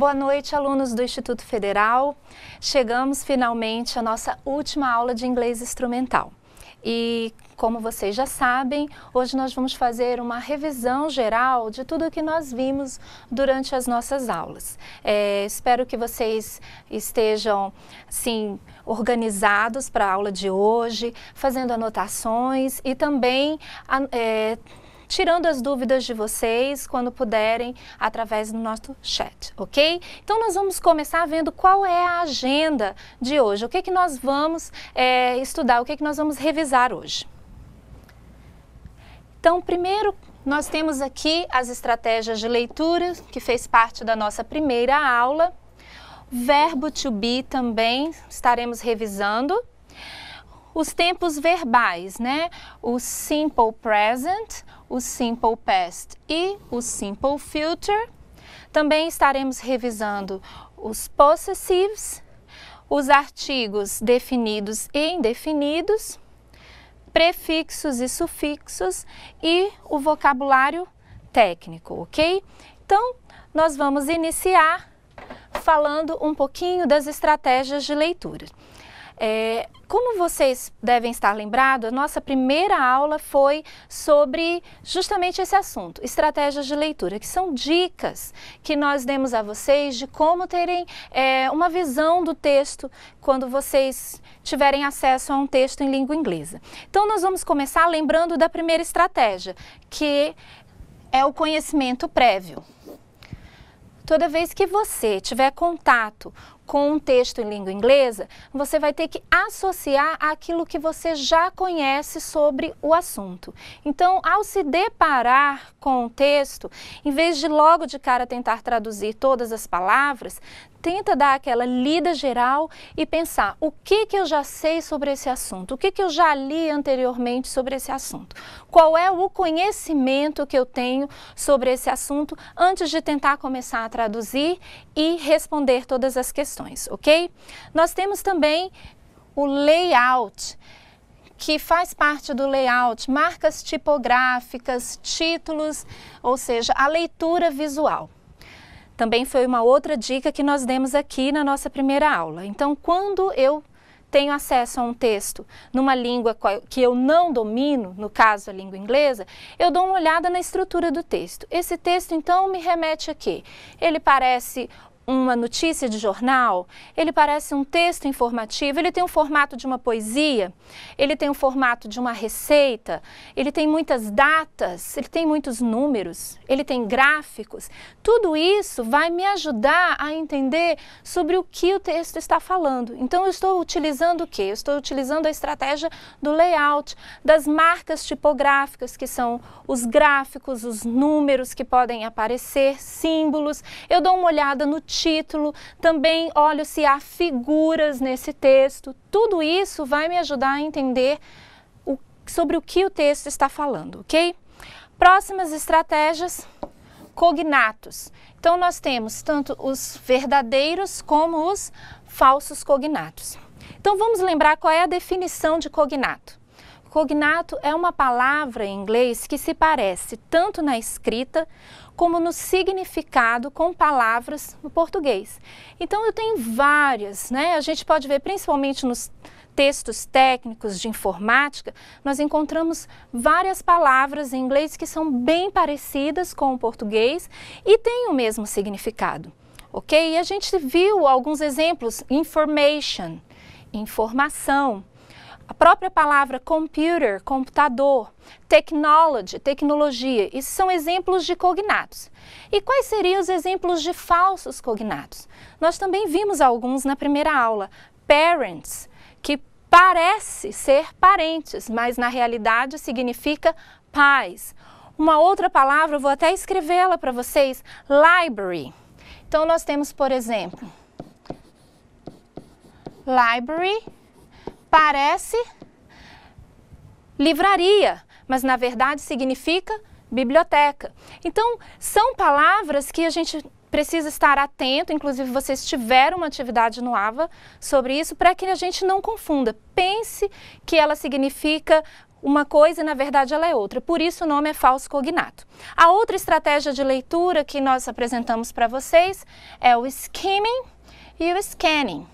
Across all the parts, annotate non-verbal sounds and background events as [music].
Boa noite, alunos do Instituto Federal. Chegamos finalmente à nossa última aula de inglês instrumental. E, como vocês já sabem, hoje nós vamos fazer uma revisão geral de tudo o que nós vimos durante as nossas aulas. É, espero que vocês estejam, sim, organizados para a aula de hoje, fazendo anotações e também é, tirando as dúvidas de vocês quando puderem através do nosso chat, ok? Então nós vamos começar vendo qual é a agenda de hoje, o que, que nós vamos é, estudar, o que, que nós vamos revisar hoje. Então, primeiro nós temos aqui as estratégias de leitura, que fez parte da nossa primeira aula. Verbo to be também estaremos revisando. Os tempos verbais, né? O simple present, o Simple Past e o Simple Future. Também estaremos revisando os possessives, os artigos definidos e indefinidos, prefixos e sufixos e o vocabulário técnico, ok? Então, nós vamos iniciar falando um pouquinho das estratégias de leitura. É, como vocês devem estar lembrados, a nossa primeira aula foi sobre justamente esse assunto, estratégias de leitura, que são dicas que nós demos a vocês de como terem é, uma visão do texto quando vocês tiverem acesso a um texto em língua inglesa. Então, nós vamos começar lembrando da primeira estratégia, que é o conhecimento prévio toda vez que você tiver contato com um texto em língua inglesa, você vai ter que associar aquilo que você já conhece sobre o assunto. Então, ao se deparar com o texto, em vez de logo de cara tentar traduzir todas as palavras, tenta dar aquela lida geral e pensar o que, que eu já sei sobre esse assunto, o que, que eu já li anteriormente sobre esse assunto, qual é o conhecimento que eu tenho sobre esse assunto antes de tentar começar a traduzir e responder todas as questões, ok? Nós temos também o layout que faz parte do layout, marcas tipográficas, títulos, ou seja, a leitura visual também foi uma outra dica que nós demos aqui na nossa primeira aula. Então, quando eu tenho acesso a um texto numa língua que eu não domino, no caso a língua inglesa, eu dou uma olhada na estrutura do texto. Esse texto, então, me remete a quê? Ele parece uma notícia de jornal, ele parece um texto informativo, ele tem o um formato de uma poesia, ele tem o um formato de uma receita, ele tem muitas datas, ele tem muitos números, ele tem gráficos. Tudo isso vai me ajudar a entender sobre o que o texto está falando. Então eu estou utilizando o que? Eu estou utilizando a estratégia do layout, das marcas tipográficas, que são os gráficos, os números que podem aparecer, símbolos. Eu dou uma olhada no título, também olho se há figuras nesse texto. Tudo isso vai me ajudar a entender o, sobre o que o texto está falando, ok? Próximas estratégias, cognatos. Então, nós temos tanto os verdadeiros como os falsos cognatos. Então, vamos lembrar qual é a definição de cognato. Cognato é uma palavra em inglês que se parece tanto na escrita como no significado com palavras no português. Então eu tenho várias, né? A gente pode ver principalmente nos textos técnicos de informática, nós encontramos várias palavras em inglês que são bem parecidas com o português e têm o mesmo significado, ok? E a gente viu alguns exemplos, information, informação, a própria palavra computer, computador, technology, tecnologia, isso são exemplos de cognatos. E quais seriam os exemplos de falsos cognatos? Nós também vimos alguns na primeira aula. Parents, que parece ser parentes, mas na realidade significa pais. Uma outra palavra, vou até escrevê-la para vocês, library. Então nós temos, por exemplo, library Parece livraria, mas na verdade significa biblioteca. Então, são palavras que a gente precisa estar atento, inclusive vocês tiveram uma atividade no AVA sobre isso, para que a gente não confunda. Pense que ela significa uma coisa e na verdade ela é outra, por isso o nome é falso cognato. A outra estratégia de leitura que nós apresentamos para vocês é o skimming e o scanning.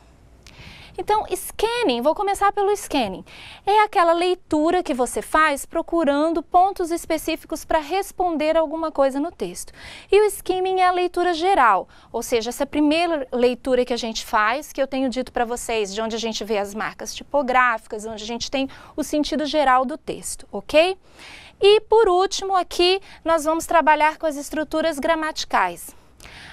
Então, scanning, vou começar pelo scanning. É aquela leitura que você faz procurando pontos específicos para responder alguma coisa no texto. E o skimming é a leitura geral, ou seja, essa primeira leitura que a gente faz, que eu tenho dito para vocês, de onde a gente vê as marcas tipográficas, onde a gente tem o sentido geral do texto, ok? E por último, aqui nós vamos trabalhar com as estruturas gramaticais.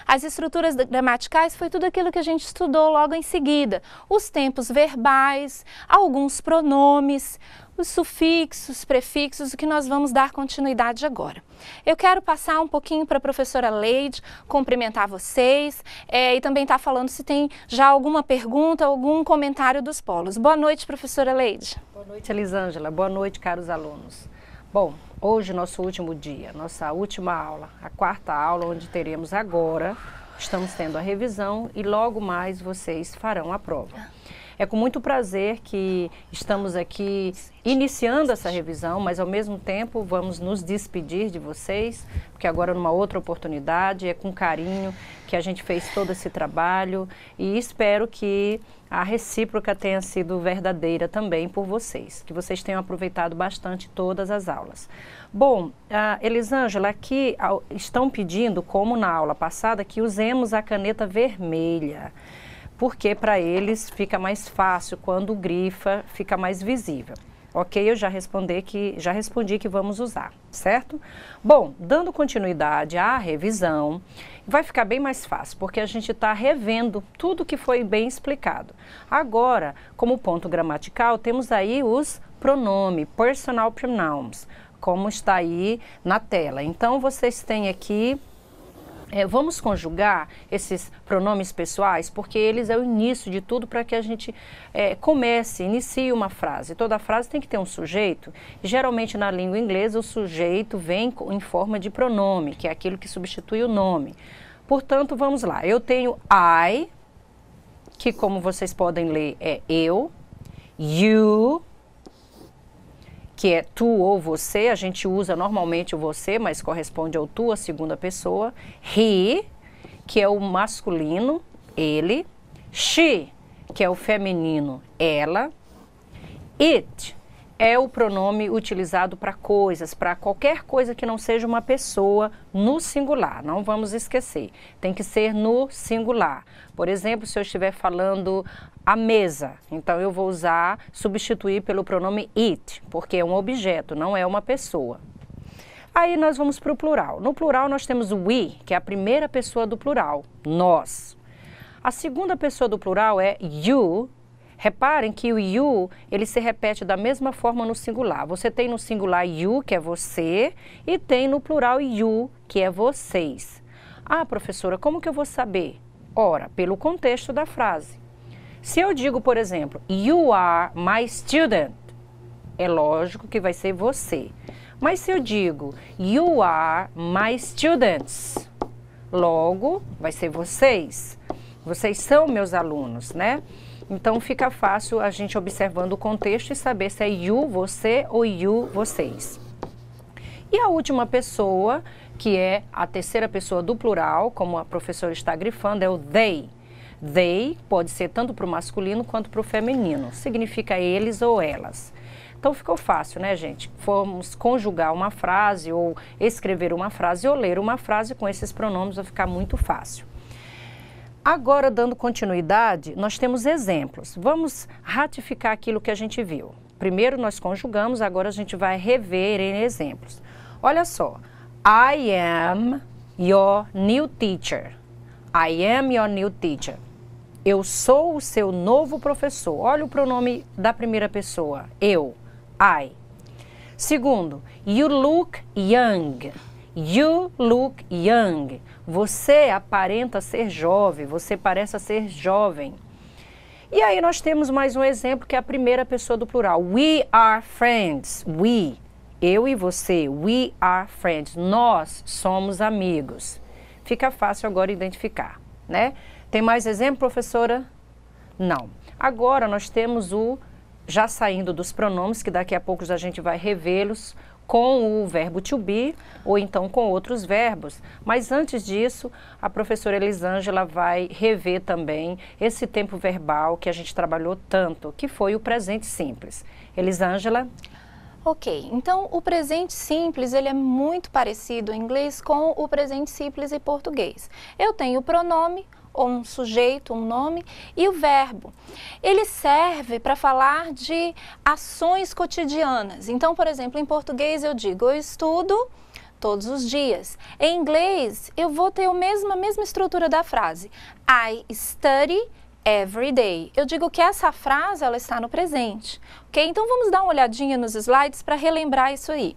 As estruturas gramaticais foi tudo aquilo que a gente estudou logo em seguida. Os tempos verbais, alguns pronomes, os sufixos, prefixos, o que nós vamos dar continuidade agora. Eu quero passar um pouquinho para a professora Leide, cumprimentar vocês é, e também estar tá falando se tem já alguma pergunta, algum comentário dos polos. Boa noite, professora Leide. Boa noite, Elisângela. Boa noite, caros alunos. Bom, hoje nosso último dia, nossa última aula, a quarta aula, onde teremos agora, estamos tendo a revisão e logo mais vocês farão a prova. É com muito prazer que estamos aqui iniciando essa revisão, mas ao mesmo tempo vamos nos despedir de vocês, porque agora numa outra oportunidade é com carinho que a gente fez todo esse trabalho e espero que a recíproca tenha sido verdadeira também por vocês, que vocês tenham aproveitado bastante todas as aulas. Bom, Elisângela, aqui estão pedindo, como na aula passada, que usemos a caneta vermelha porque para eles fica mais fácil quando grifa, fica mais visível. Ok, eu já respondi que já respondi que vamos usar, certo? Bom, dando continuidade à revisão, vai ficar bem mais fácil, porque a gente está revendo tudo que foi bem explicado. Agora, como ponto gramatical, temos aí os pronomes personal pronouns, como está aí na tela. Então, vocês têm aqui é, vamos conjugar esses pronomes pessoais, porque eles é o início de tudo para que a gente é, comece, inicie uma frase. Toda frase tem que ter um sujeito. Geralmente na língua inglesa, o sujeito vem em forma de pronome, que é aquilo que substitui o nome. Portanto, vamos lá. Eu tenho I, que como vocês podem ler é eu, you, que é tu ou você, a gente usa normalmente o você, mas corresponde ao tu, a segunda pessoa. He, que é o masculino, ele. She, que é o feminino, ela. It, é o pronome utilizado para coisas, para qualquer coisa que não seja uma pessoa no singular. Não vamos esquecer, tem que ser no singular. Por exemplo, se eu estiver falando a mesa, então eu vou usar substituir pelo pronome it, porque é um objeto, não é uma pessoa. Aí nós vamos para o plural. No plural nós temos o we, que é a primeira pessoa do plural, nós. A segunda pessoa do plural é you, Reparem que o you, ele se repete da mesma forma no singular. Você tem no singular you, que é você, e tem no plural you, que é vocês. Ah, professora, como que eu vou saber? Ora, pelo contexto da frase. Se eu digo, por exemplo, you are my student, é lógico que vai ser você. Mas se eu digo you are my students, logo vai ser vocês. Vocês são meus alunos, né? Então fica fácil a gente observando o contexto e saber se é you você ou you vocês. E a última pessoa, que é a terceira pessoa do plural, como a professora está grifando, é o they. They pode ser tanto para o masculino quanto para o feminino. Significa eles ou elas. Então ficou fácil, né, gente? Formos conjugar uma frase ou escrever uma frase ou ler uma frase com esses pronomes vai ficar muito fácil. Agora, dando continuidade, nós temos exemplos. Vamos ratificar aquilo que a gente viu. Primeiro nós conjugamos, agora a gente vai rever em exemplos. Olha só. I am your new teacher. I am your new teacher. Eu sou o seu novo professor. Olha o pronome da primeira pessoa. Eu. I. Segundo, you look young. You look young. Você aparenta ser jovem, você parece ser jovem. E aí nós temos mais um exemplo que é a primeira pessoa do plural. We are friends. We, eu e você. We are friends. Nós somos amigos. Fica fácil agora identificar, né? Tem mais exemplo, professora? Não. Agora nós temos o já saindo dos pronomes, que daqui a pouco a gente vai revê-los, com o verbo to be ou então com outros verbos. Mas antes disso, a professora Elisângela vai rever também esse tempo verbal que a gente trabalhou tanto, que foi o presente simples. Elisângela? Ok, então o presente simples ele é muito parecido em inglês com o presente simples em português. Eu tenho o pronome, ou um sujeito, um nome, e o verbo. Ele serve para falar de ações cotidianas. Então, por exemplo, em português eu digo eu estudo todos os dias. Em inglês, eu vou ter a mesma, a mesma estrutura da frase. I study every day. Eu digo que essa frase ela está no presente, ok? Então vamos dar uma olhadinha nos slides para relembrar isso aí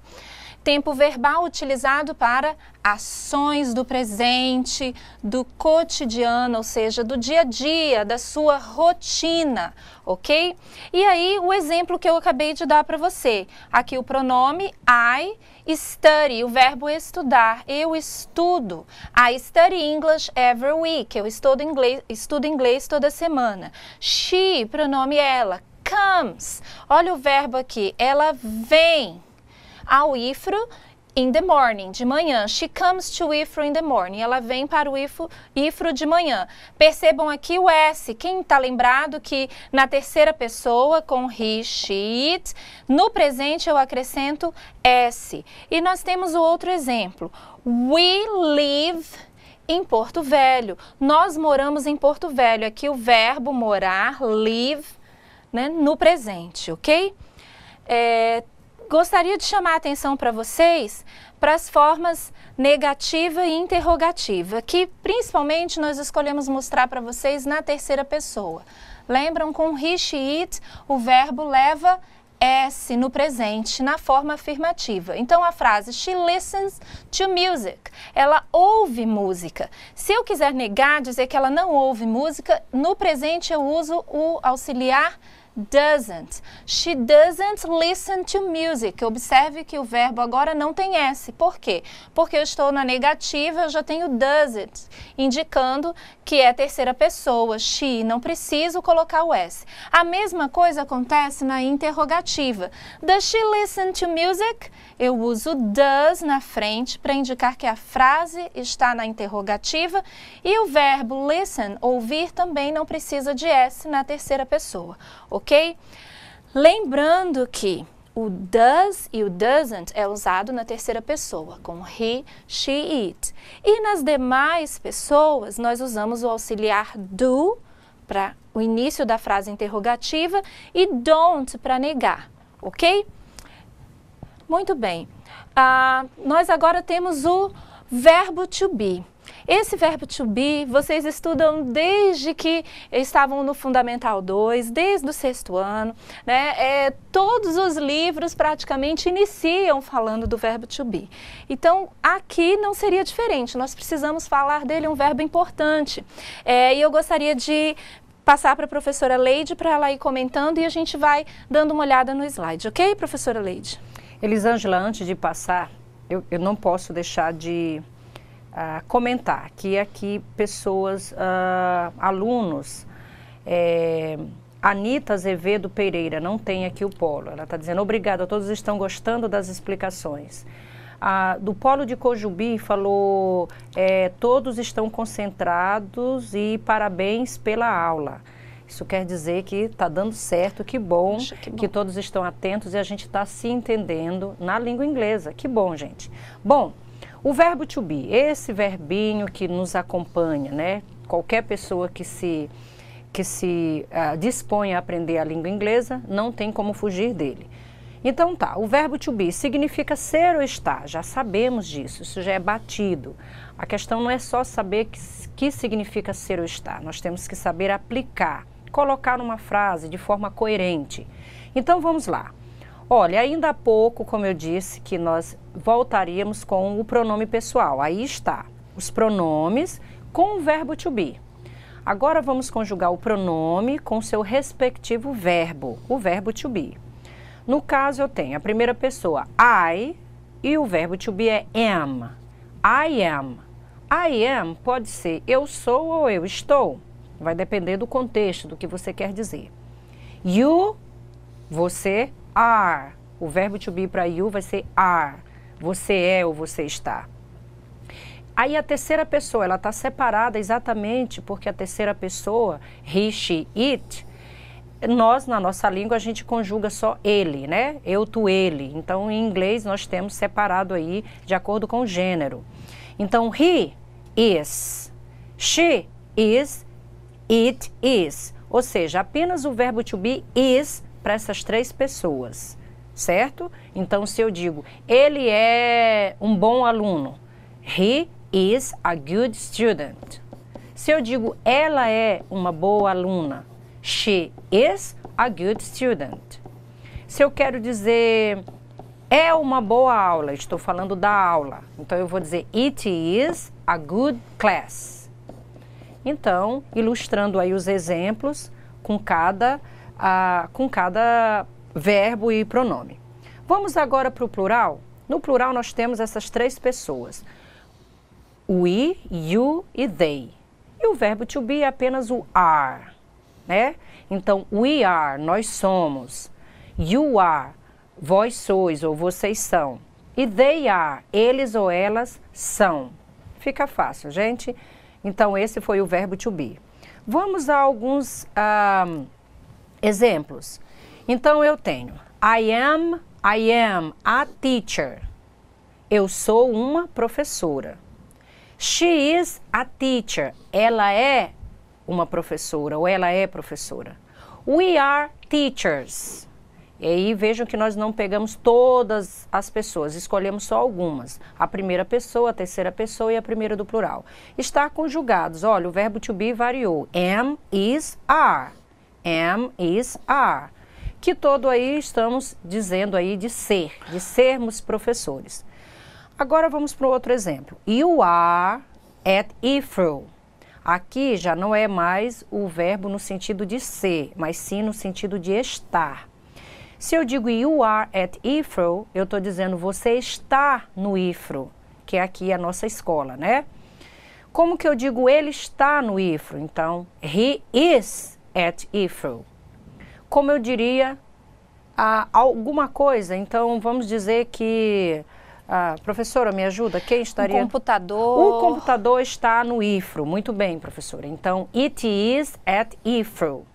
tempo verbal utilizado para ações do presente, do cotidiano, ou seja, do dia a dia, da sua rotina, ok? E aí, o exemplo que eu acabei de dar para você. Aqui o pronome I study, o verbo estudar. Eu estudo. I study English every week. Eu estudo inglês, estudo inglês toda semana. She, pronome ela. Comes. Olha o verbo aqui. Ela vem ao IFRO in the morning, de manhã. She comes to IFRO in the morning. Ela vem para o IFRO, IFRO de manhã. Percebam aqui o S. Quem está lembrado que na terceira pessoa, com he, she, it, no presente eu acrescento S. E nós temos o outro exemplo. We live em Porto Velho. Nós moramos em Porto Velho. Aqui o verbo morar, live, né, no presente, ok? É, gostaria de chamar a atenção para vocês para as formas negativa e interrogativa, que principalmente nós escolhemos mostrar para vocês na terceira pessoa. Lembram com she, it, o verbo leva S no presente, na forma afirmativa. Então a frase she listens to music, ela ouve música. Se eu quiser negar, dizer que ela não ouve música, no presente eu uso o auxiliar doesn't. She doesn't listen to music. Observe que o verbo agora não tem S. Por quê? Porque eu estou na negativa, eu já tenho doesn't, indicando que é terceira pessoa. She, não preciso colocar o S. A mesma coisa acontece na interrogativa. Does she listen to music? eu uso does na frente para indicar que a frase está na interrogativa e o verbo listen, ouvir, também não precisa de S na terceira pessoa, ok? Lembrando que o does e o doesn't é usado na terceira pessoa, com he, she, it. E nas demais pessoas, nós usamos o auxiliar do para o início da frase interrogativa e don't para negar, ok? Muito bem. Ah, nós agora temos o verbo to be. Esse verbo to be, vocês estudam desde que estavam no Fundamental 2, desde o sexto ano, né? É, todos os livros praticamente iniciam falando do verbo to be. Então, aqui não seria diferente, nós precisamos falar dele, um verbo importante. É, e eu gostaria de passar para a professora Leide para ela ir comentando e a gente vai dando uma olhada no slide, ok, professora Leide? Elisângela, antes de passar, eu, eu não posso deixar de uh, comentar que aqui pessoas, uh, alunos, é, Anita Azevedo Pereira, não tem aqui o polo. Ela está dizendo, obrigada, todos estão gostando das explicações. Ah, do polo de Cojubi falou, é, todos estão concentrados e parabéns pela aula. Isso quer dizer que está dando certo, que bom, Poxa, que bom, que todos estão atentos e a gente está se entendendo na língua inglesa. Que bom, gente. Bom, o verbo to be, esse verbinho que nos acompanha, né? Qualquer pessoa que se que se uh, dispõe a aprender a língua inglesa não tem como fugir dele. Então tá, o verbo to be significa ser ou estar, já sabemos disso, isso já é batido. A questão não é só saber que, que significa ser ou estar, nós temos que saber aplicar colocar numa frase de forma coerente. Então vamos lá. Olha, ainda há pouco, como eu disse, que nós voltaríamos com o pronome pessoal. Aí está, os pronomes com o verbo to be. Agora vamos conjugar o pronome com seu respectivo verbo, o verbo to be. No caso, eu tenho a primeira pessoa I e o verbo to be é am. I am. I am pode ser eu sou ou eu estou. Vai depender do contexto, do que você quer dizer. You, você, are. O verbo to be para you vai ser are. Você é ou você está. Aí a terceira pessoa, ela está separada exatamente porque a terceira pessoa, he, she, it, nós, na nossa língua, a gente conjuga só ele, né? Eu, tu, ele. Então, em inglês, nós temos separado aí de acordo com o gênero. Então, he is, she is It is. Ou seja, apenas o verbo to be is para essas três pessoas, certo? Então, se eu digo ele é um bom aluno, he is a good student. Se eu digo ela é uma boa aluna, she is a good student. Se eu quero dizer é uma boa aula, estou falando da aula, então eu vou dizer it is a good class. Então, ilustrando aí os exemplos com cada, a com cada verbo e pronome. Vamos agora para o plural. No plural, nós temos essas três pessoas: we, you e they. E o verbo to be é apenas o are, né? Então, we are, nós somos. You are, vós sois ou vocês são. E they are, eles ou elas são. Fica fácil, gente. Então, esse foi o verbo to be. Vamos a alguns exemplos. Então, eu tenho I am, I am a teacher. Eu sou uma professora. She is a teacher. Ela é uma professora ou ela é professora. We are teachers. E aí vejam que nós não pegamos todas as pessoas, escolhemos só algumas. A primeira pessoa, a terceira pessoa e a primeira do plural. Estar conjugados. Olha, o verbo to be variou. Am, is, are. Am, is, are. Que todo aí estamos dizendo aí de ser, de sermos professores. Agora vamos para outro exemplo. You are at Ifro. Aqui já não é mais o verbo no sentido de ser, mas sim no sentido de estar. Se eu digo you are at IFRO, eu estou dizendo você está no IFRO, que é aqui a nossa escola, né? Como que eu digo ele está no IFRO? Então, he is at IFRO. Como eu diria ah, alguma coisa, então vamos dizer que. Ah, professora, me ajuda? Quem estaria? O computador. O computador está no IFRO. Muito bem, professora. Então, it is at IFRO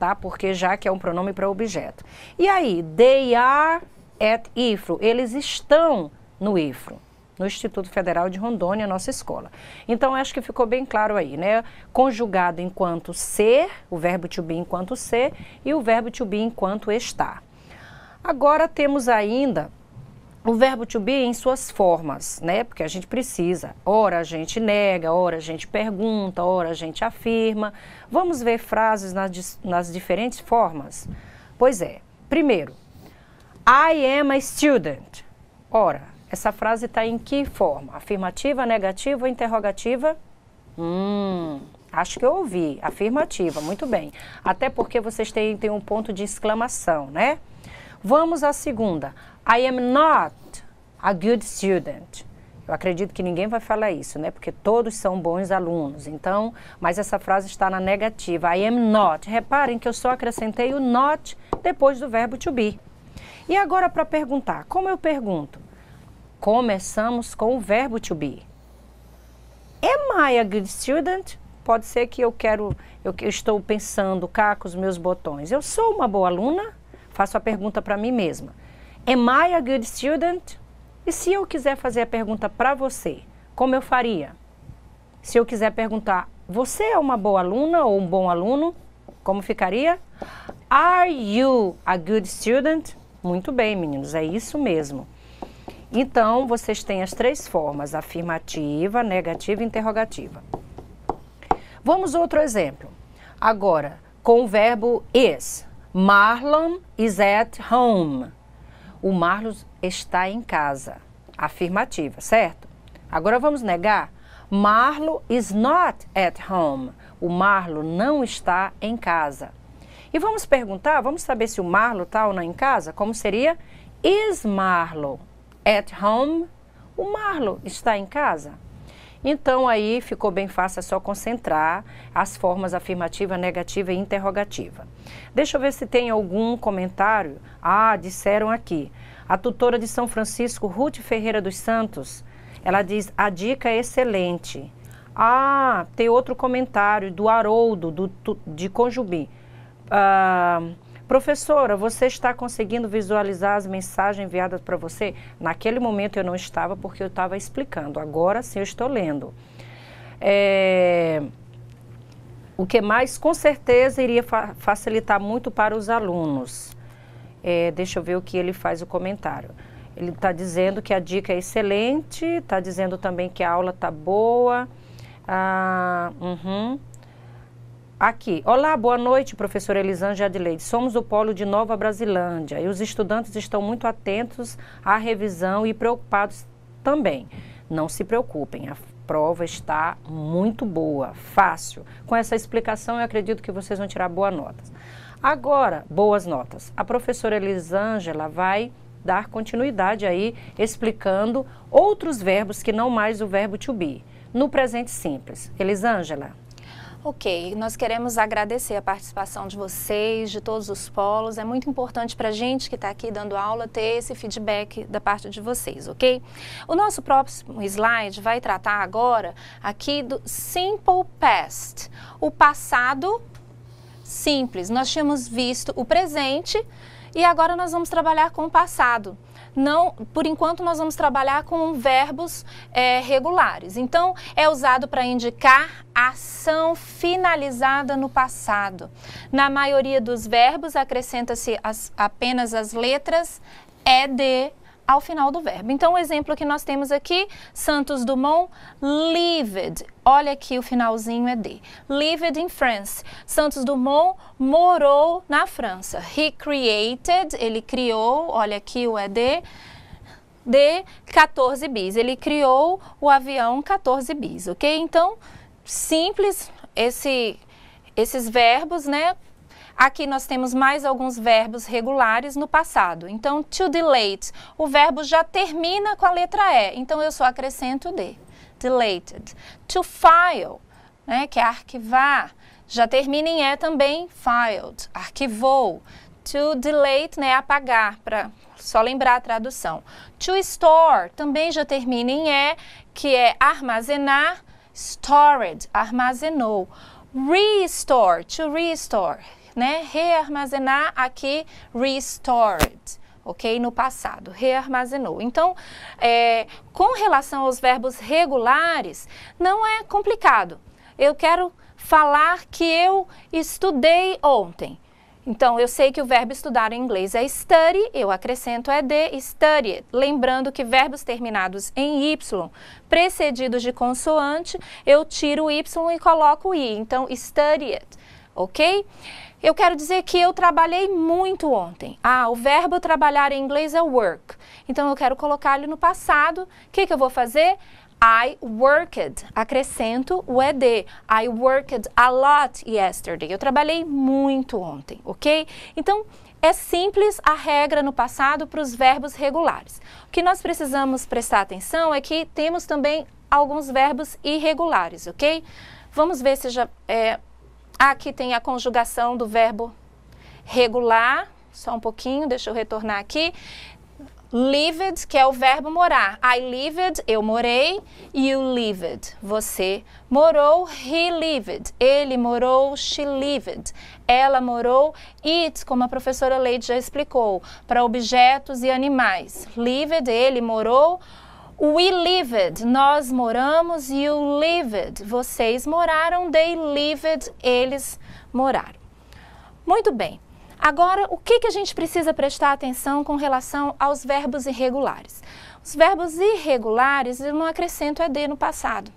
tá? Porque já que é um pronome para objeto. E aí, they are at IFRO. Eles estão no IFRO no Instituto Federal de Rondônia, nossa escola. Então, acho que ficou bem claro aí, né? Conjugado enquanto ser, o verbo to be enquanto ser, e o verbo to be enquanto estar. Agora temos ainda o verbo to be em suas formas, né? Porque a gente precisa. Ora a gente nega, ora a gente pergunta, ora a gente afirma. Vamos ver frases nas, nas diferentes formas? Pois é. Primeiro, I am a student. Ora, essa frase está em que forma? Afirmativa, negativa, interrogativa? Hum, acho que eu ouvi. Afirmativa, muito bem. Até porque vocês têm, têm um ponto de exclamação, né? Vamos à segunda. I am not a good student. Eu acredito que ninguém vai falar isso, né? Porque todos são bons alunos. Então, mas essa frase está na negativa. I am not. Reparem que eu só acrescentei o not depois do verbo to be. E agora para perguntar, como eu pergunto? Começamos com o verbo to be. Am I a good student? Pode ser que eu quero, eu, eu estou pensando cá com os meus botões. Eu sou uma boa aluna? Faço a pergunta para mim mesma. Am I a good student? E se eu quiser fazer a pergunta para você, como eu faria? Se eu quiser perguntar, você é uma boa aluna ou um bom aluno? Como ficaria? Are you a good student? Muito bem, meninos, é isso mesmo. Então, vocês têm as três formas: afirmativa, negativa e interrogativa. Vamos outro exemplo. Agora, com o verbo is. Marlon is at home. O Marlos está em casa. Afirmativa, certo? Agora vamos negar. Marlo is not at home. O Marlo não está em casa. E vamos perguntar, vamos saber se o Marlo está ou não em casa? Como seria? Is Marlo at home? O Marlo está em casa? Então aí ficou bem fácil, é só concentrar as formas afirmativa, negativa e interrogativa. Deixa eu ver se tem algum comentário. Ah, disseram aqui. A tutora de São Francisco, Ruth Ferreira dos Santos, ela diz: a dica é excelente. Ah, tem outro comentário do Haroldo, do, de Conjubi. Ah, Professora, você está conseguindo visualizar as mensagens enviadas para você? Naquele momento eu não estava porque eu estava explicando. Agora sim eu estou lendo. É... O que mais com certeza iria fa facilitar muito para os alunos. É, deixa eu ver o que ele faz o comentário. Ele está dizendo que a dica é excelente, está dizendo também que a aula está boa. Ah, uhum. Aqui. Olá, boa noite, professora Elisângela Adelaide. Somos o polo de Nova Brasilândia e os estudantes estão muito atentos à revisão e preocupados também. Não se preocupem, a prova está muito boa, fácil. Com essa explicação, eu acredito que vocês vão tirar boas notas. Agora, boas notas. A professora Elisângela vai dar continuidade aí explicando outros verbos que não mais o verbo to be. No presente simples. Elisângela. Ok, nós queremos agradecer a participação de vocês, de todos os polos. É muito importante para a gente que está aqui dando aula ter esse feedback da parte de vocês, ok? O nosso próximo slide vai tratar agora aqui do simple past, o passado simples. Nós tínhamos visto o presente e agora nós vamos trabalhar com o passado não, por enquanto nós vamos trabalhar com verbos é, regulares. Então, é usado para indicar ação finalizada no passado. Na maioria dos verbos acrescenta-se apenas as letras ed, ao final do verbo. Então, o exemplo que nós temos aqui, Santos Dumont, lived. Olha aqui, o finalzinho é de. Lived in France. Santos Dumont morou na França. He created, ele criou, olha aqui o ED, de 14 bis. Ele criou o avião 14 bis, ok? Então, simples esse, esses verbos, né? Aqui nós temos mais alguns verbos regulares no passado. Então, to delete, o verbo já termina com a letra E, então eu só acrescento D. Deleted. To file, né, que é arquivar, já termina em E também, filed, arquivou. To delete, né, apagar, para só lembrar a tradução. To store, também já termina em E, que é armazenar, stored, armazenou. Restore, to restore, né, rearmazenar aqui restored ok? No passado, rearmazenou. Então, é, com relação aos verbos regulares, não é complicado. Eu quero falar que eu estudei ontem. Então, eu sei que o verbo estudar em inglês é study, eu acrescento é ed, studied. Lembrando que verbos terminados em y, precedidos de consoante, eu tiro o y e coloco o i. Então, studied, ok? Eu quero dizer que eu trabalhei muito ontem. Ah, o verbo trabalhar em inglês é work. Então eu quero colocar ele no passado. O que, que eu vou fazer? I worked. Acrescento o ED. I worked a lot yesterday. Eu trabalhei muito ontem, ok? Então, é simples a regra no passado para os verbos regulares. O que nós precisamos prestar atenção é que temos também alguns verbos irregulares, ok? Vamos ver se já é, Aqui tem a conjugação do verbo regular, só um pouquinho, deixa eu retornar aqui. Lived, que é o verbo morar. I lived, eu morei. You lived, você morou. He lived, ele morou. She lived, ela morou. It, como a professora Leite já explicou, para objetos e animais. Lived, ele morou. We lived, nós moramos. You lived, vocês moraram. They lived, eles moraram. Muito bem. Agora, o que, que a gente precisa prestar atenção com relação aos verbos irregulares? Os verbos irregulares, eu não acrescento a D no passado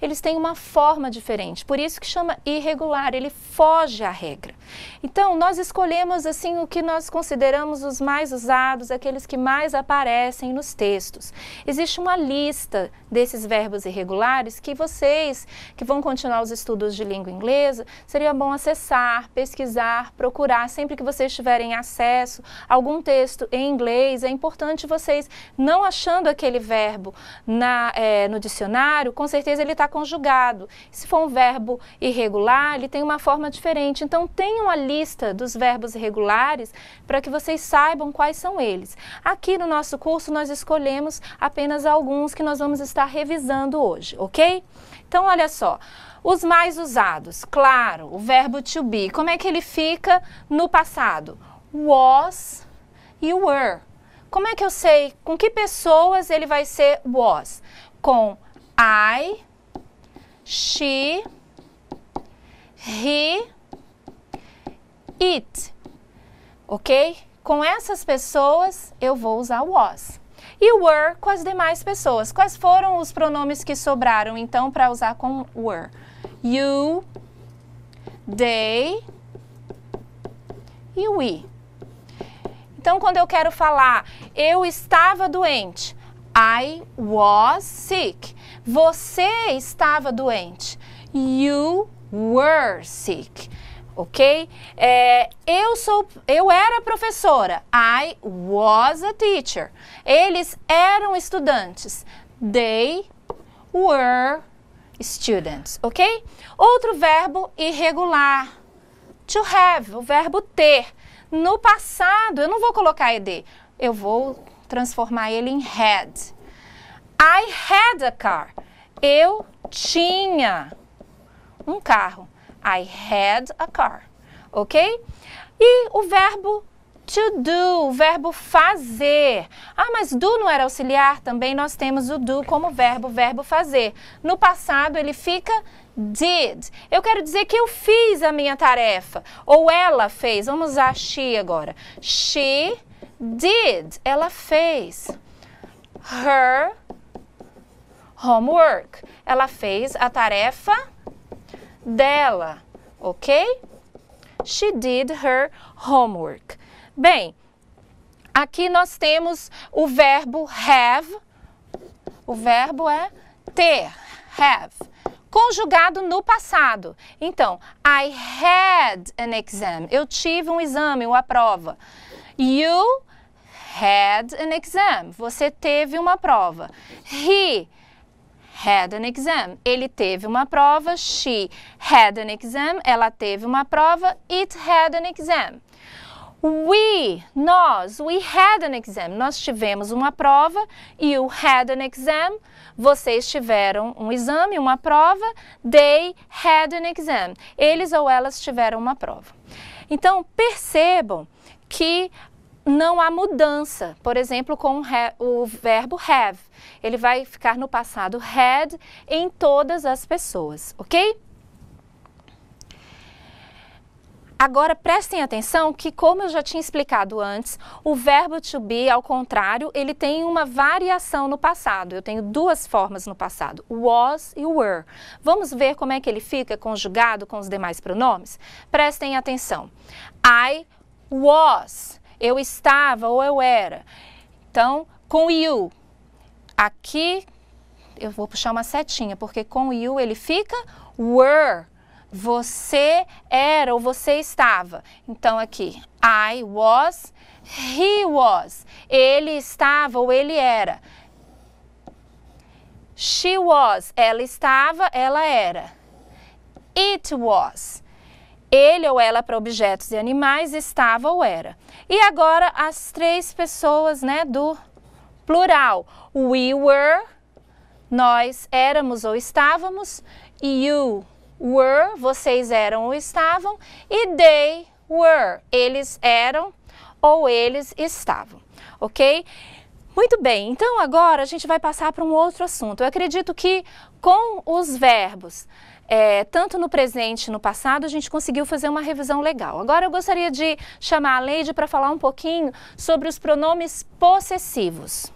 eles têm uma forma diferente, por isso que chama irregular, ele foge à regra. Então, nós escolhemos assim o que nós consideramos os mais usados, aqueles que mais aparecem nos textos. Existe uma lista desses verbos irregulares que vocês que vão continuar os estudos de língua inglesa, seria bom acessar, pesquisar, procurar sempre que vocês tiverem acesso a algum texto em inglês, é importante vocês não achando aquele verbo na, é, no dicionário, com certeza ele ele está conjugado. Se for um verbo irregular, ele tem uma forma diferente. Então, tenham a lista dos verbos irregulares para que vocês saibam quais são eles. Aqui no nosso curso, nós escolhemos apenas alguns que nós vamos estar revisando hoje, ok? Então, olha só. Os mais usados, claro, o verbo to be. Como é que ele fica no passado? Was e were. Como é que eu sei com que pessoas ele vai ser was? Com I, she, he, it, ok? Com essas pessoas eu vou usar was. E were com as demais pessoas. Quais foram os pronomes que sobraram então para usar com were? You, they e we. Então, quando eu quero falar, eu estava doente, I was sick. Você estava doente. You were sick. Ok? É, eu sou, eu era professora. I was a teacher. Eles eram estudantes. They were students, ok? Outro verbo irregular, to have, o verbo ter. No passado, eu não vou colocar ed, eu vou transformar ele em had. I had a car. Eu tinha um carro. I had a car. Ok? E o verbo to do, o verbo fazer. Ah, mas do não era auxiliar? Também nós temos o do como verbo, verbo fazer. No passado ele fica did. Eu quero dizer que eu fiz a minha tarefa. Ou ela fez. Vamos usar she agora. She did. Ela fez. Her homework. Ela fez a tarefa dela, ok? She did her homework. Bem, aqui nós temos o verbo have. O verbo é ter, have, conjugado no passado. Então, I had an exam. Eu tive um exame, uma prova. You had an exam. Você teve uma prova. He had an exam. Ele teve uma prova. She had an exam. Ela teve uma prova. It had an exam. We, nós, we had an exam. Nós tivemos uma prova. You had an exam. Vocês tiveram um exame, uma prova. They had an exam. Eles ou elas tiveram uma prova. Então, percebam que não há mudança, por exemplo, com o verbo have ele vai ficar no passado had em todas as pessoas, ok? Agora prestem atenção que, como eu já tinha explicado antes, o verbo to be, ao contrário, ele tem uma variação no passado. Eu tenho duas formas no passado, was e were. Vamos ver como é que ele fica conjugado com os demais pronomes? Prestem atenção. I was, eu estava ou eu era. Então, com you, Aqui eu vou puxar uma setinha, porque com you ele fica were. Você era ou você estava. Então aqui, I was, he was. Ele estava ou ele era. She was, ela estava, ela era. It was, ele ou ela para objetos e animais, estava ou era. E agora as três pessoas né, do plural. We were, nós éramos ou estávamos. You were, vocês eram ou estavam. E they were, eles eram ou eles estavam, ok? Muito bem, então agora a gente vai passar para um outro assunto. Eu acredito que com os verbos é, tanto no presente e no passado, a gente conseguiu fazer uma revisão legal. Agora eu gostaria de chamar a Leide para falar um pouquinho sobre os pronomes possessivos.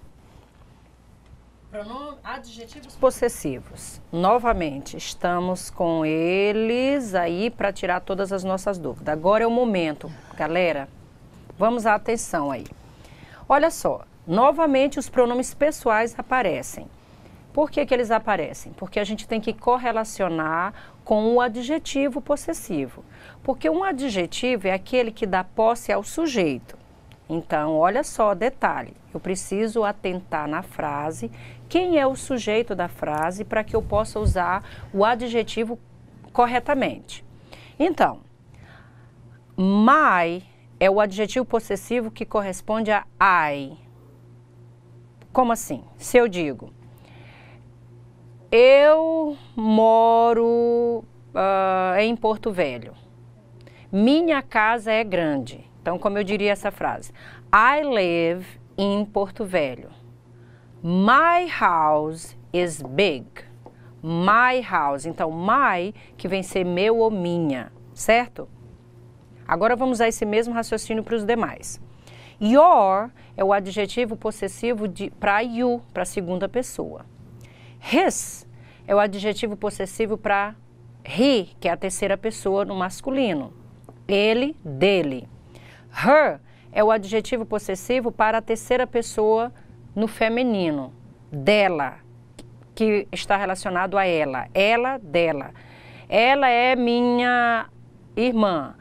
adjetivos possessivos. Novamente, estamos com eles aí para tirar todas as nossas dúvidas. Agora é o momento, galera. Vamos à atenção aí. Olha só, novamente os pronomes pessoais aparecem. Por que, que eles aparecem? Porque a gente tem que correlacionar com o adjetivo possessivo. Porque um adjetivo é aquele que dá posse ao sujeito. Então, olha só, o detalhe. Eu preciso atentar na frase quem é o sujeito da frase para que eu possa usar o adjetivo corretamente. Então, my é o adjetivo possessivo que corresponde a I. Como assim? Se eu digo eu moro uh, em Porto Velho. Minha casa é grande. Então, como eu diria essa frase? I live in Porto Velho. My house is big. My house. Então, my que vem ser meu ou minha, certo? Agora vamos usar esse mesmo raciocínio para os demais. Your é o adjetivo possessivo para you, para a segunda pessoa. His é o adjetivo possessivo para he, que é a terceira pessoa no masculino. Ele, dele. Her é o adjetivo possessivo para a terceira pessoa no feminino. Dela, que está relacionado a ela. Ela, dela. Ela é minha irmã.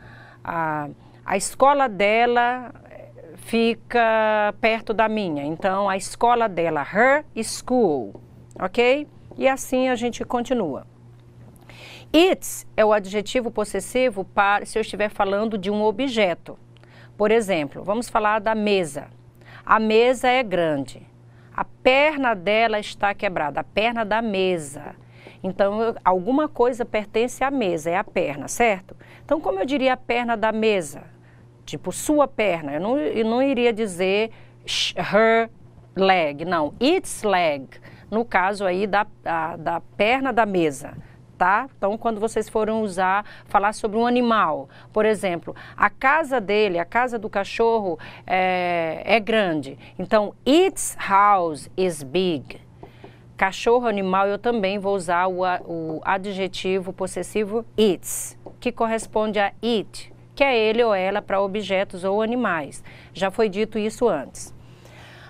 A, a escola dela fica perto da minha. Então, a escola dela, her school ok? E assim a gente continua. It's é o adjetivo possessivo para se eu estiver falando de um objeto. Por exemplo, vamos falar da mesa. A mesa é grande. A perna dela está quebrada, a perna da mesa. Então, alguma coisa pertence à mesa, é a perna, certo? Então, como eu diria a perna da mesa? Tipo, sua perna. Eu não, eu não iria dizer her leg, não. Its leg no caso aí da, da, da perna da mesa. Tá? Então, quando vocês forem usar, falar sobre um animal, por exemplo, a casa dele, a casa do cachorro é, é grande. Então, its house is big. Cachorro, animal, eu também vou usar o, o adjetivo possessivo its, que corresponde a it, que é ele ou ela para objetos ou animais. Já foi dito isso antes.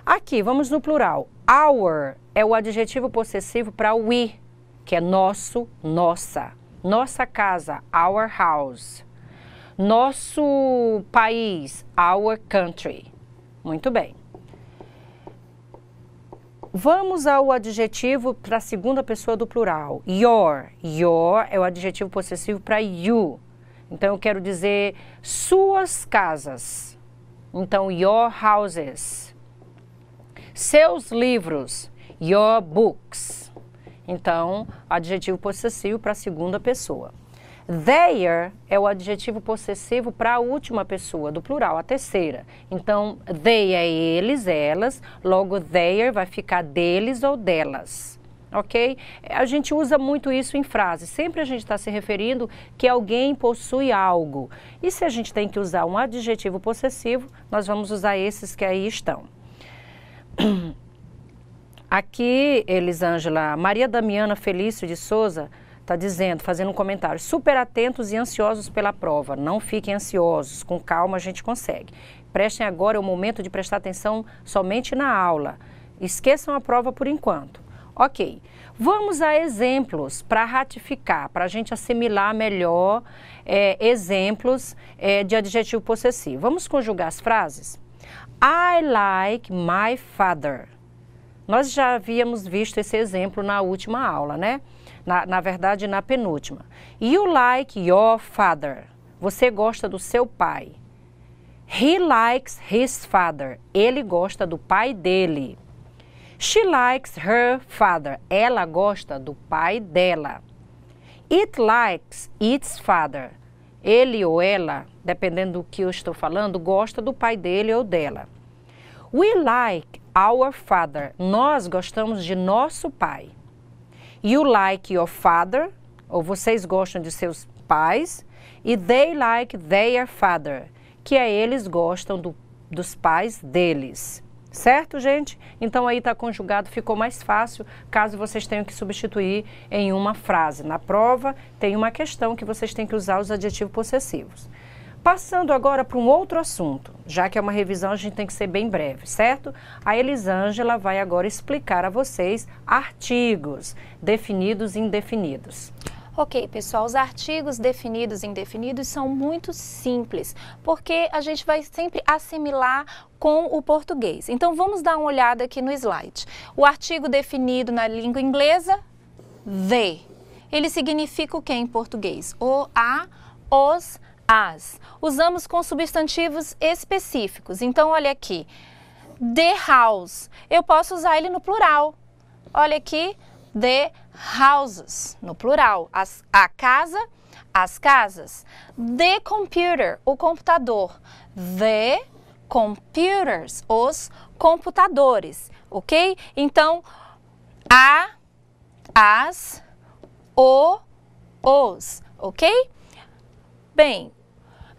Aqui, vamos no plural. Our é o adjetivo possessivo para we, que é nosso, nossa. Nossa casa, our house. Nosso país, our country. Muito bem. Vamos ao adjetivo para a segunda pessoa do plural. Your. Your é o adjetivo possessivo para you. Então eu quero dizer suas casas. Então, your houses seus livros, your books. Então, adjetivo possessivo para a segunda pessoa. Their é o adjetivo possessivo para a última pessoa, do plural, a terceira. Então, they é eles, elas, logo their vai ficar deles ou delas. Ok? A gente usa muito isso em frases. Sempre a gente está se referindo que alguém possui algo. E se a gente tem que usar um adjetivo possessivo, nós vamos usar esses que aí estão. [coughs] Aqui, Elisângela, Maria Damiana Felício de Souza está dizendo, fazendo um comentário, super atentos e ansiosos pela prova, não fiquem ansiosos, com calma a gente consegue. Prestem agora o momento de prestar atenção somente na aula, esqueçam a prova por enquanto. Ok, vamos a exemplos para ratificar, para a gente assimilar melhor é, exemplos é, de adjetivo possessivo. Vamos conjugar as frases? I like my father. Nós já havíamos visto esse exemplo na última aula, né? Na, na verdade, na penúltima. You like your father. Você gosta do seu pai. He likes his father. Ele gosta do pai dele. She likes her father. Ela gosta do pai dela. It likes its father. Ele ou ela, dependendo do que eu estou falando, gosta do pai dele ou dela. We like our father. Nós gostamos de nosso pai. You like your father, ou vocês gostam de seus pais. E they like their father, que é eles gostam do, dos pais deles. Certo, gente? Então aí está conjugado, ficou mais fácil caso vocês tenham que substituir em uma frase. Na prova tem uma questão que vocês têm que usar os adjetivos possessivos. Passando agora para um outro assunto, já que é uma revisão, a gente tem que ser bem breve, certo? A Elisângela vai agora explicar a vocês artigos definidos e indefinidos. Ok, pessoal, os artigos definidos e indefinidos são muito simples, porque a gente vai sempre assimilar com o português. Então vamos dar uma olhada aqui no slide. O artigo definido na língua inglesa, the. Ele significa o que em português? O, a, os, as. Usamos com substantivos específicos. Então olha aqui, the house. Eu posso usar ele no plural. Olha aqui, The houses, no plural, as, a casa, as casas. The computer, o computador. The computers, os computadores, ok? Então, a, as, o, os, ok? Bem,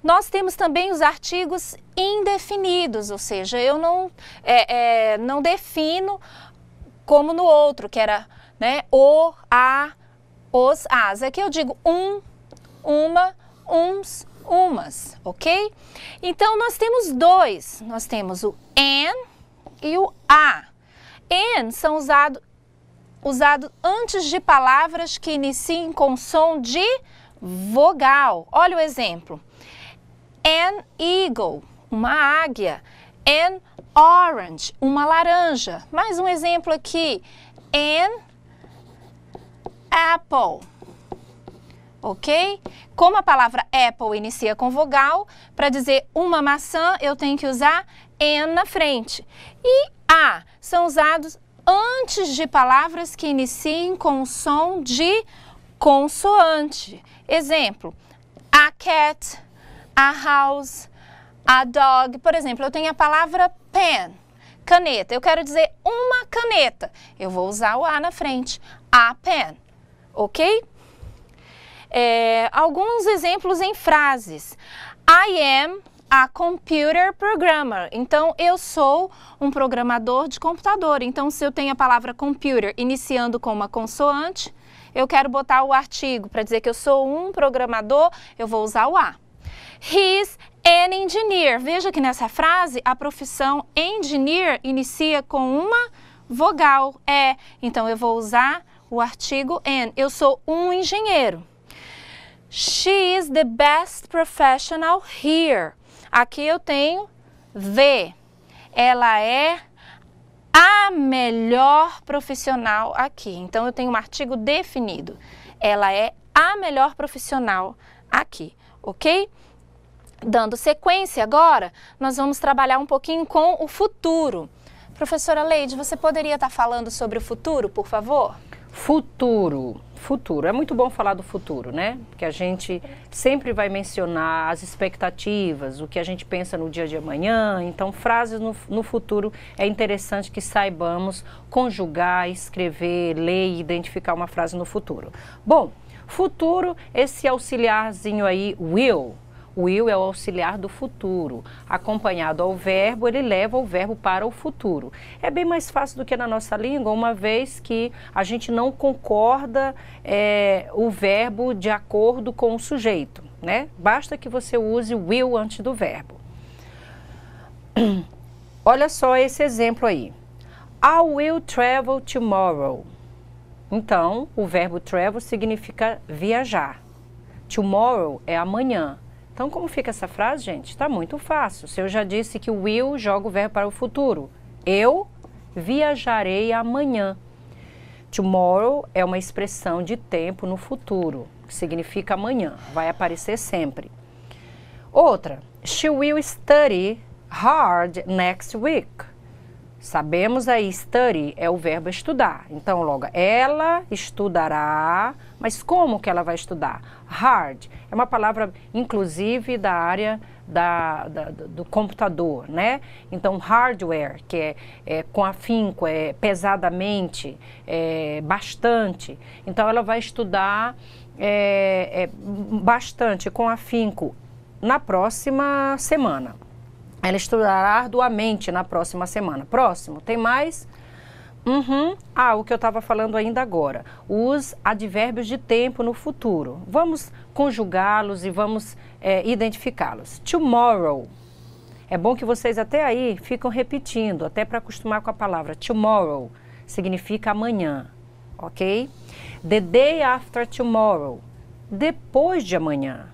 nós temos também os artigos indefinidos, ou seja, eu não, é, é, não defino como no outro, que era né? O, a, os, as. Aqui eu digo um, uma, uns, umas, ok? Então, nós temos dois. Nós temos o an e o a. An são usados usado antes de palavras que iniciem com som de vogal. Olha o exemplo. An eagle, uma águia. An orange, uma laranja. Mais um exemplo aqui. An apple. Ok? Como a palavra apple inicia com vogal, para dizer uma maçã eu tenho que usar n na frente. E a são usados antes de palavras que iniciem com o som de consoante. Exemplo: a cat, a house, a dog. Por exemplo, eu tenho a palavra pen, caneta. Eu quero dizer uma caneta. Eu vou usar o a na frente. A pen ok? É, alguns exemplos em frases. I am a computer programmer. Então, eu sou um programador de computador. Então, se eu tenho a palavra computer iniciando com uma consoante, eu quero botar o artigo para dizer que eu sou um programador, eu vou usar o a. He's an engineer. Veja que nessa frase a profissão engineer inicia com uma vogal, é. Então, eu vou usar o artigo and. Eu sou um engenheiro. She is the best professional here. Aqui eu tenho the. Ela é a melhor profissional aqui. Então eu tenho um artigo definido. Ela é a melhor profissional aqui, ok? Dando sequência agora, nós vamos trabalhar um pouquinho com o futuro. Professora Leide, você poderia estar falando sobre o futuro, por favor? Futuro. Futuro. É muito bom falar do futuro, né? Porque a gente sempre vai mencionar as expectativas, o que a gente pensa no dia de amanhã. Então, frases no, no futuro é interessante que saibamos conjugar, escrever, ler e identificar uma frase no futuro. Bom, futuro, esse auxiliarzinho aí, will, will é o auxiliar do futuro. Acompanhado ao verbo, ele leva o verbo para o futuro. É bem mais fácil do que na nossa língua, uma vez que a gente não concorda é, o verbo de acordo com o sujeito. Né? Basta que você use will antes do verbo. [clears throat] Olha só esse exemplo aí. I will travel tomorrow. Então, o verbo travel significa viajar. Tomorrow é amanhã. Então, como fica essa frase, gente? Está muito fácil. Se eu já disse que o will joga o verbo para o futuro, eu viajarei amanhã. Tomorrow é uma expressão de tempo no futuro, que significa amanhã, vai aparecer sempre. Outra, she will study hard next week. Sabemos aí, study é o verbo estudar. Então, logo, ela estudará, mas como que ela vai estudar? Hard é uma palavra, inclusive, da área da, da, do computador, né? Então, hardware, que é, é com afinco, é pesadamente, é bastante. Então, ela vai estudar é, é bastante, com afinco, na próxima semana. Ela estudará arduamente na próxima semana. Próximo, tem mais? Uhum. Ah, o que eu estava falando ainda agora. Os advérbios de tempo no futuro. Vamos conjugá-los e vamos é, identificá-los. Tomorrow. É bom que vocês até aí ficam repetindo, até para acostumar com a palavra. Tomorrow significa amanhã, ok? The day after tomorrow. Depois de amanhã.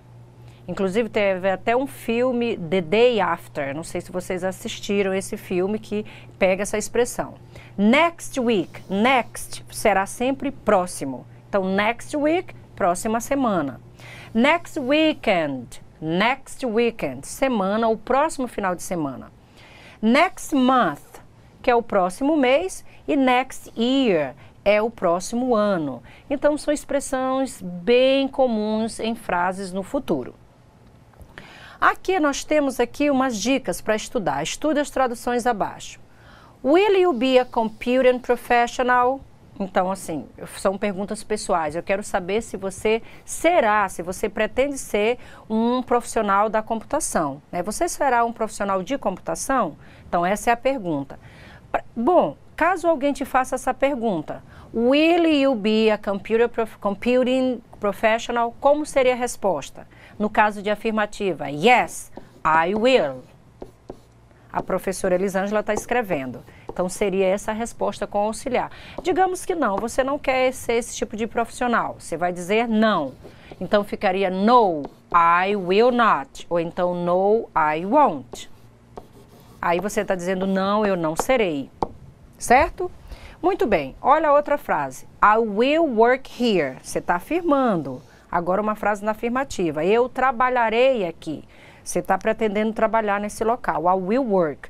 Inclusive teve até um filme The Day After, não sei se vocês assistiram esse filme que pega essa expressão. Next week, next será sempre próximo. Então next week, próxima semana. Next weekend, next weekend, semana ou próximo final de semana. Next month, que é o próximo mês, e next year, é o próximo ano. Então, são expressões bem comuns em frases no futuro. Aqui nós temos aqui umas dicas para estudar. Estude as traduções abaixo. Will you be a computing professional? Então, assim, são perguntas pessoais. Eu quero saber se você será, se você pretende ser um profissional da computação. Né? Você será um profissional de computação? Então, essa é a pergunta. Bom, caso alguém te faça essa pergunta, will you be a computer prof computing professional? Como seria a resposta? No caso de afirmativa, yes, I will. A professora Elisângela está escrevendo. Então, seria essa a resposta com auxiliar. Digamos que não, você não quer ser esse tipo de profissional. Você vai dizer não. Então, ficaria no, I will not. Ou então, no, I won't. Aí você está dizendo não, eu não serei. Certo? Muito bem. Olha a outra frase. I will work here. Você está afirmando. Agora uma frase na afirmativa. Eu trabalharei aqui. Você está pretendendo trabalhar nesse local. I will work.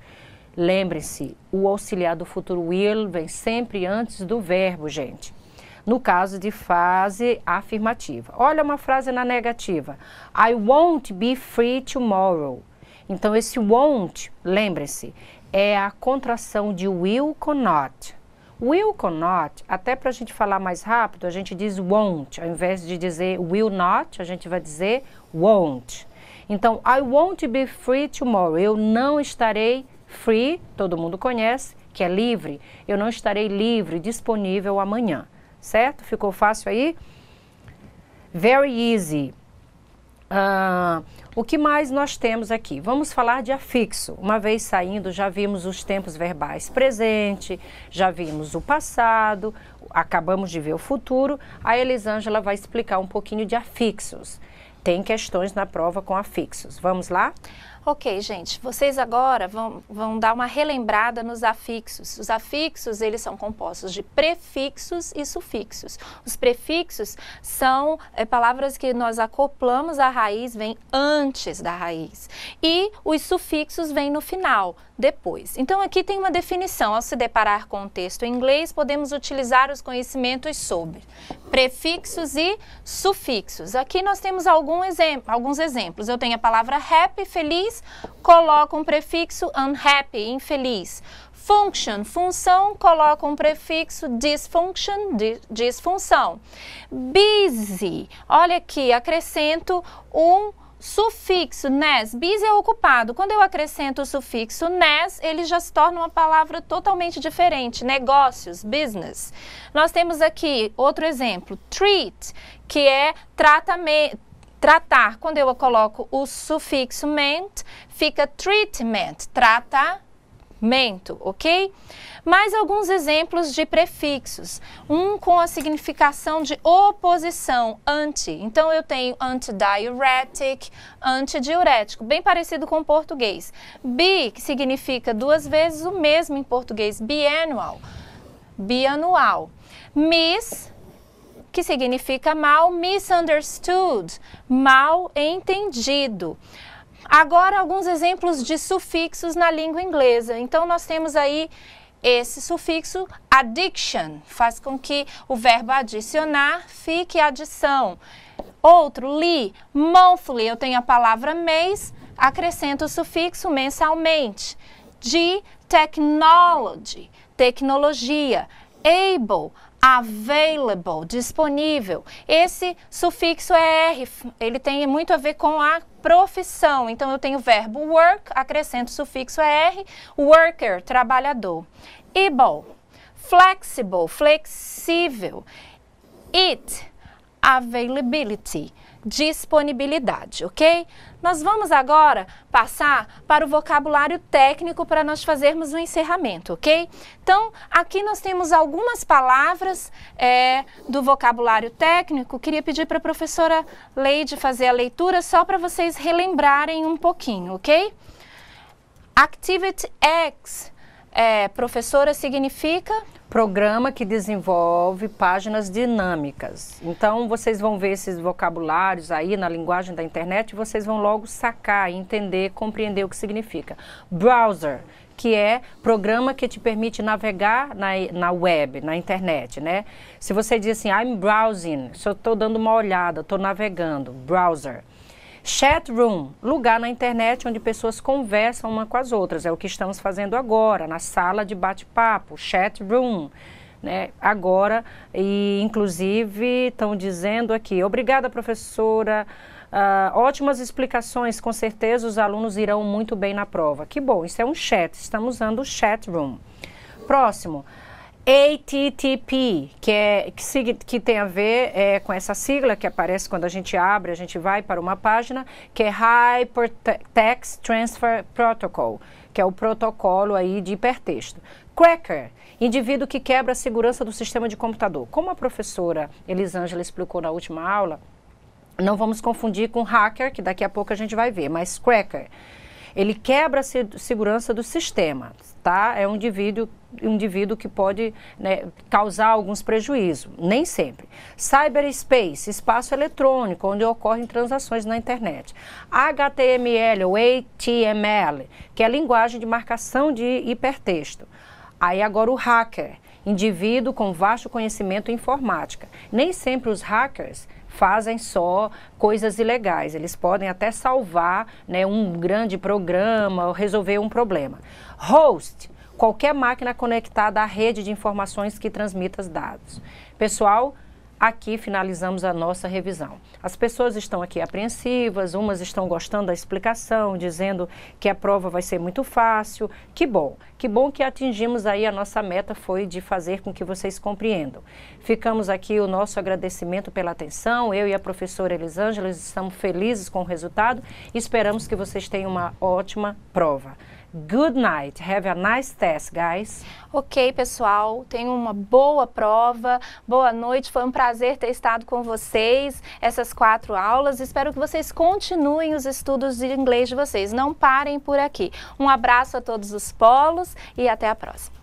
Lembre-se, o auxiliar do futuro will vem sempre antes do verbo, gente. No caso de fase afirmativa. Olha uma frase na negativa. I won't be free tomorrow. Então, esse won't, lembre-se, é a contração de will com not. Will cannot, até para a gente falar mais rápido, a gente diz won't. Ao invés de dizer will not, a gente vai dizer won't. Então, I won't be free tomorrow. Eu não estarei free, todo mundo conhece, que é livre. Eu não estarei livre, disponível amanhã. Certo? Ficou fácil aí? Very easy. Uh, o que mais nós temos aqui? Vamos falar de afixo. Uma vez saindo, já vimos os tempos verbais presente, já vimos o passado, acabamos de ver o futuro. A Elisângela vai explicar um pouquinho de afixos. Tem questões na prova com afixos. Vamos lá? Vamos lá. Ok, gente, vocês agora vão, vão dar uma relembrada nos afixos. Os afixos, eles são compostos de prefixos e sufixos. Os prefixos são é, palavras que nós acoplamos à raiz, vem antes da raiz. E os sufixos vêm no final depois. Então aqui tem uma definição. Ao se deparar com o texto em inglês, podemos utilizar os conhecimentos sobre prefixos e sufixos. Aqui nós temos algum alguns exemplos. Eu tenho a palavra happy, feliz, coloco um prefixo unhappy, infeliz. Function, função, coloca um prefixo dysfunction, disfunção. Busy, olha aqui, acrescento um Sufixo nes, bis é ocupado. Quando eu acrescento o sufixo nes, ele já se torna uma palavra totalmente diferente. Negócios, business. Nós temos aqui outro exemplo, treat, que é tratamento tratar. Quando eu coloco o sufixo ment, fica treatment, tratamento mento, ok? Mais alguns exemplos de prefixos. Um com a significação de oposição, anti. Então eu tenho antidiuretic, antidiurético, bem parecido com o português. Bi, que significa duas vezes o mesmo em português, biennial, bianual. Miss, que significa mal misunderstood, mal entendido. Agora, alguns exemplos de sufixos na língua inglesa. Então, nós temos aí esse sufixo addiction, faz com que o verbo adicionar fique adição. Outro, li, monthly, eu tenho a palavra mês, acrescento o sufixo mensalmente. De, technology, tecnologia. Able, available, disponível. Esse sufixo é R, ele tem muito a ver com a profissão. Então, eu tenho o verbo work, acrescento o sufixo é R, worker, trabalhador. Able, flexible, flexível. It, availability, disponibilidade, ok? Nós vamos agora passar para o vocabulário técnico para nós fazermos o um encerramento, ok? Então, aqui nós temos algumas palavras é, do vocabulário técnico. Queria pedir para a professora Leide fazer a leitura só para vocês relembrarem um pouquinho, ok? Activity X, é, professora, significa programa que desenvolve páginas dinâmicas. Então, vocês vão ver esses vocabulários aí na linguagem da internet e vocês vão logo sacar, entender, compreender o que significa. Browser, que é programa que te permite navegar na, na web, na internet, né? Se você diz assim, I'm browsing, se eu estou dando uma olhada, estou navegando, browser. Chatroom, lugar na internet onde pessoas conversam uma com as outras. É o que estamos fazendo agora, na sala de bate-papo, chatroom. Né, agora, e inclusive estão dizendo aqui, obrigada professora, Uh, ótimas explicações, com certeza os alunos irão muito bem na prova. Que bom, isso é um chat, estamos usando o chat room. Próximo, ATTP, que, é, que, que tem a ver é, com essa sigla que aparece quando a gente abre, a gente vai para uma página, que é Hypertext Transfer Protocol, que é o protocolo aí de hipertexto. Cracker, indivíduo que quebra a segurança do sistema de computador. Como a professora Elisângela explicou na última aula, não vamos confundir com hacker, que daqui a pouco a gente vai ver, mas cracker. Ele quebra a segurança do sistema, tá? É um indivíduo um indivíduo que pode né, causar alguns prejuízos, nem sempre. Cyberspace, espaço eletrônico, onde ocorrem transações na internet. HTML ou HTML, que é a linguagem de marcação de hipertexto. Aí agora o hacker, indivíduo com vasto conhecimento em informática. Nem sempre os hackers fazem só coisas ilegais, eles podem até salvar né, um grande programa ou resolver um problema. Host, qualquer máquina conectada à rede de informações que transmita dados. Pessoal, aqui finalizamos a nossa revisão. As pessoas estão aqui apreensivas, umas estão gostando da explicação, dizendo que a prova vai ser muito fácil. Que bom, que bom que atingimos aí a nossa meta foi de fazer com que vocês compreendam. Ficamos aqui o nosso agradecimento pela atenção. Eu e a professora Elisângela estamos felizes com o resultado e esperamos que vocês tenham uma ótima prova. Good night. Have a nice test, guys. Ok, pessoal. Tenham uma boa prova. Boa noite. Foi um prazer ter estado com vocês essas quatro aulas. Espero que vocês continuem os estudos de inglês de vocês. Não parem por aqui. Um abraço a todos os polos e até a próxima.